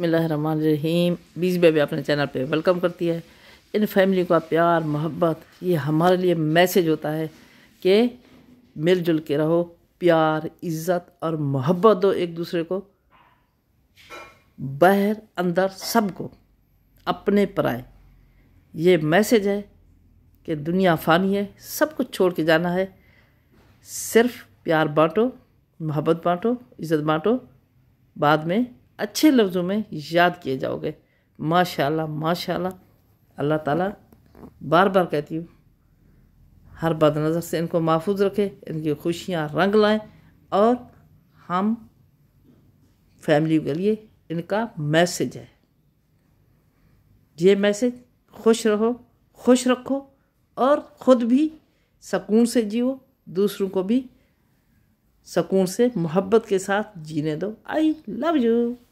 रहीम बीज बेबी अपने चैनल पे वेलकम करती है इन फैमिली का प्यार मोहब्बत ये हमारे लिए मैसेज होता है कि मिलजुल के रहो प्यार इज़्ज़त और मोहब्बत दो एक दूसरे को बाहर अंदर सबको अपने पराए ये मैसेज है कि दुनिया फ़ानी है सब कुछ छोड़ के जाना है सिर्फ प्यार बांटो मोहब्बत बांटो इज़्ज़त बांटो बाद में अच्छे लफ्ज़ों में याद किए जाओगे माशाल्लाह माशाल्लाह अल्लाह ताला बार बार कहती हूँ हर बद नज़र से इनको महफूज रखे इनकी खुशियाँ रंग लाएँ और हम फैमिली के लिए इनका मैसेज है ये मैसेज खुश रहो खुश रखो और ख़ुद भी सकून से जियो दूसरों को भी सकून से मोहब्बत के साथ जीने दो आई लव यू